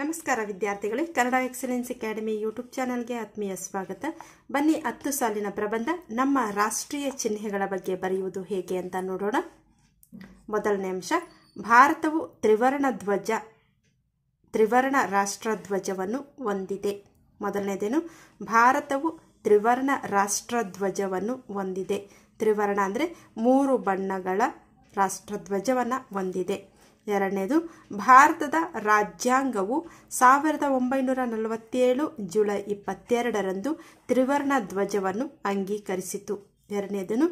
ನಮಸ್ಕಾರ ವಿದ್ಯಾರ್ಥಿಗಳೇ Kannada excellence academy YouTube ಚಾನಲ್ಗೆ ಆತ್ಮೀಯ ಸ್ವಾಗತ ಬನ್ನಿ ಹತ್ತು ಸಾಲಿನ ಪ್ರಬಂಧ ನಮ್ಮ ರಾಷ್ಟ್ರೀಯ ಚಿಹ್ನೆಗಳ ಬಗ್ಗೆ ಬರೆಯುವುದು ಹೇಗೆ ಅಂತ ನೋಡೋಣ ಮೊದಲನೇ ಅಂಶ ಭಾರತವು ತ್ರಿವರ್ಣ ಧ್ವಜ ತ್ರಿವರ್ಣ ರಾಷ್ಟ್ರ ಹೊಂದಿದೆ ಮೊದಲನೇದೇನು ಭಾರತವು ತ್ರಿವರ್ಣ ರಾಷ್ಟ್ರ ಹೊಂದಿದೆ ತ್ರಿವರ್ಣ ಅಂದರೆ ಮೂರು ಬಣ್ಣಗಳ ರಾಷ್ಟ್ರಧ್ವಜವನ್ನು ಹೊಂದಿದೆ ಎರಡನೇದು ಭಾರತದ ರಾಜ್ಯಾಂಗವು ಸಾವಿರದ ಒಂಬೈನೂರ ನಲವತ್ತೇಳು ಜುಲೈ ಇಪ್ಪತ್ತೆರಡರಂದು ತ್ರಿವರ್ಣ ಧ್ವಜವನ್ನು ಅಂಗೀಕರಿಸಿತು ಎರಡನೇದನು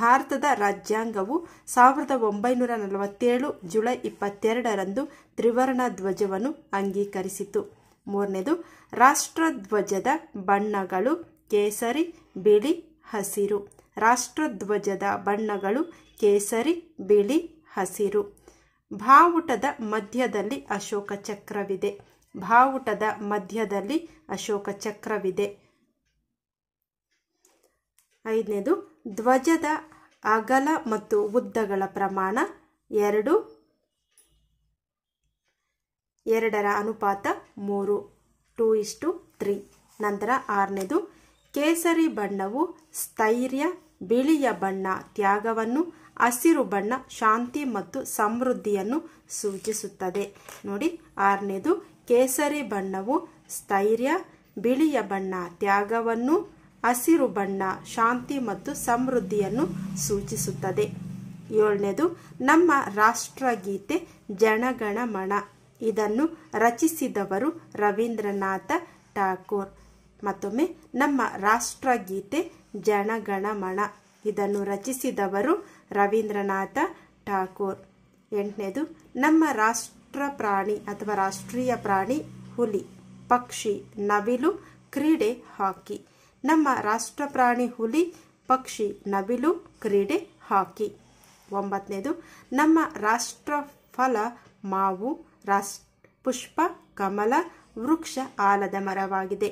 ಭಾರತದ ರಾಜ್ಯಾಂಗವು ಸಾವಿರದ ಒಂಬೈನೂರ ನಲವತ್ತೇಳು ಜುಲೈ ಇಪ್ಪತ್ತೆರಡರಂದು ತ್ರಿವರ್ಣ ಧ್ವಜವನ್ನು ಅಂಗೀಕರಿಸಿತು ಮೂರನೇದು ರಾಷ್ಟ್ರಧ್ವಜದ ಬಣ್ಣಗಳು ಕೇಸರಿ ಬಿಳಿ ಹಸಿರು ರಾಷ್ಟ್ರಧ್ವಜದ ಬಣ್ಣಗಳು ಕೇಸರಿ ಬಿಳಿ ಹಸಿರು ಭಾವುಟದ ಮಧ್ಯದಲ್ಲಿ ಅಶೋಕ ಚಕ್ರವಿದೆ ಭಾವುಟದ ಮಧ್ಯದಲ್ಲಿ ಅಶೋಕ ಚಕ್ರವಿದೆ ಐದನೇದು ಧ್ವಜದ ಅಗಲ ಮತ್ತು ಉದ್ದಗಳ ಪ್ರಮಾಣ ಎರಡು ಎರಡರ ಅನುಪಾತ ಮೂರು ಟೂ ಇಷ್ಟು ತ್ರೀ ನಂತರ ಆರನೇದು ಕೇಸರಿ ಬಣ್ಣವು ಸ್ಥೈರ್ಯ ಬಿಳಿಯ ಬಣ್ಣ ತ್ಯಾಗವನ್ನು ಹಸಿರು ಬಣ್ಣ ಶಾಂತಿ ಮತ್ತು ಸಮೃದ್ಧಿಯನ್ನು ಸೂಚಿಸುತ್ತದೆ ನೋಡಿ ಆರನೇದು ಕೇಸರಿ ಬಣ್ಣವು ಸ್ಥೈರ್ಯ ಬಿಳಿಯ ಬಣ್ಣ ತ್ಯಾಗವನ್ನು ಹಸಿರು ಬಣ್ಣ ಶಾಂತಿ ಮತ್ತು ಸಮೃದ್ಧಿಯನ್ನು ಸೂಚಿಸುತ್ತದೆ ಏಳನೇದು ನಮ್ಮ ರಾಷ್ಟ್ರಗೀತೆ ಜನಗಣಮಣ ಇದನ್ನು ರಚಿಸಿದವರು ರವೀಂದ್ರನಾಥ ಠಾಕೂರ್ ಮತ್ತೊಮ್ಮೆ ನಮ್ಮ ರಾಷ್ಟ್ರಗೀತೆ ಜನಗಣಮಣ ಇದನ್ನು ರಚಿಸಿದವರು ರವೀಂದ್ರನಾಥ ಠಾಕೂರ್ ಎಂಟನೇದು ನಮ್ಮ ರಾಷ್ಟ್ರ ಪ್ರಾಣಿ ಅಥವಾ ರಾಷ್ಟ್ರೀಯ ಪ್ರಾಣಿ ಹುಲಿ ಪಕ್ಷಿ ನವಿಲು ಕ್ರೀಡೆ ಹಾಕಿ ನಮ್ಮ ರಾಷ್ಟ್ರ ಪ್ರಾಣಿ ಹುಲಿ ಪಕ್ಷಿ ನವಿಲು ಕ್ರೀಡೆ ಹಾಕಿ ಒಂಬತ್ತನೇದು ನಮ್ಮ ರಾಷ್ಟ್ರ ಫಲ ಮಾವು ರಾಷ್ಟ್ರ ಪುಷ್ಪ ಕಮಲ ವೃಕ್ಷ ಆಲದ ಮರವಾಗಿದೆ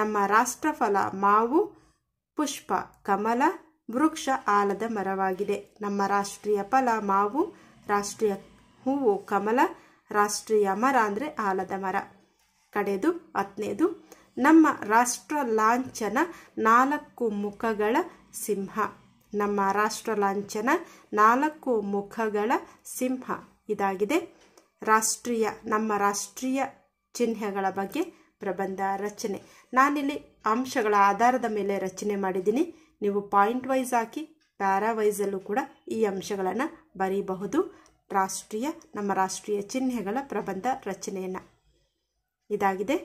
ನಮ್ಮ ರಾಷ್ಟ್ರಫಲ ಮಾವು ಪುಷ್ಪ ಕಮಲ ವೃಕ್ಷ ಆಲದ ಮರವಾಗಿದೆ ನಮ್ಮ ರಾಷ್ಟ್ರೀಯ ಫಲ ಮಾವು ರಾಷ್ಟ್ರೀಯ ಹೂವು ಕಮಲ ರಾಷ್ಟ್ರೀಯ ಮರ ಅಂದರೆ ಆಲದ ಮರ ಕಡೆದು ಹತ್ತನೇದು ನಮ್ಮ ರಾಷ್ಟ್ರ ಲಾಂಛನ ನಾಲ್ಕು ಮುಖಗಳ ಸಿಂಹ ನಮ್ಮ ರಾಷ್ಟ್ರ ಲಾಂಛನ ನಾಲ್ಕು ಮುಖಗಳ ಸಿಂಹ ಇದಾಗಿದೆ ರಾಷ್ಟ್ರೀಯ ನಮ್ಮ ರಾಷ್ಟ್ರೀಯ ಚಿಹ್ನೆಗಳ ಬಗ್ಗೆ ಪ್ರಬಂಧ ರಚನೆ ನಾನಿಲ್ಲಿ ಅಂಶಗಳ ಆಧಾರದ ಮೇಲೆ ರಚನೆ ಮಾಡಿದ್ದೀನಿ ನೀವು ಪಾಯಿಂಟ್ ವೈಸ್ ಹಾಕಿ ಪ್ಯಾರಾ ಕೂಡ ಈ ಅಂಶಗಳನ್ನು ಬರೀಬಹುದು ರಾಷ್ಟ್ರೀಯ ನಮ್ಮ ರಾಷ್ಟ್ರೀಯ ಚಿಹ್ನೆಗಳ ಪ್ರಬಂಧ ರಚನೆಯನ್ನು ಇದಾಗಿದೆ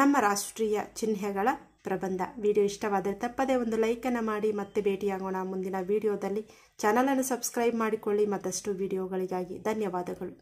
ನಮ್ಮ ರಾಷ್ಟ್ರೀಯ ಚಿಹ್ನೆಗಳ ಪ್ರಬಂಧ ವಿಡಿಯೋ ಇಷ್ಟವಾದರೆ ತಪ್ಪದೇ ಒಂದು ಲೈಕನ್ನು ಮಾಡಿ ಮತ್ತೆ ಭೇಟಿಯಾಗೋಣ ಮುಂದಿನ ವಿಡಿಯೋದಲ್ಲಿ ಚಾನಲನ್ನು ಸಬ್ಸ್ಕ್ರೈಬ್ ಮಾಡಿಕೊಳ್ಳಿ ಮತ್ತಷ್ಟು ವಿಡಿಯೋಗಳಿಗಾಗಿ ಧನ್ಯವಾದಗಳು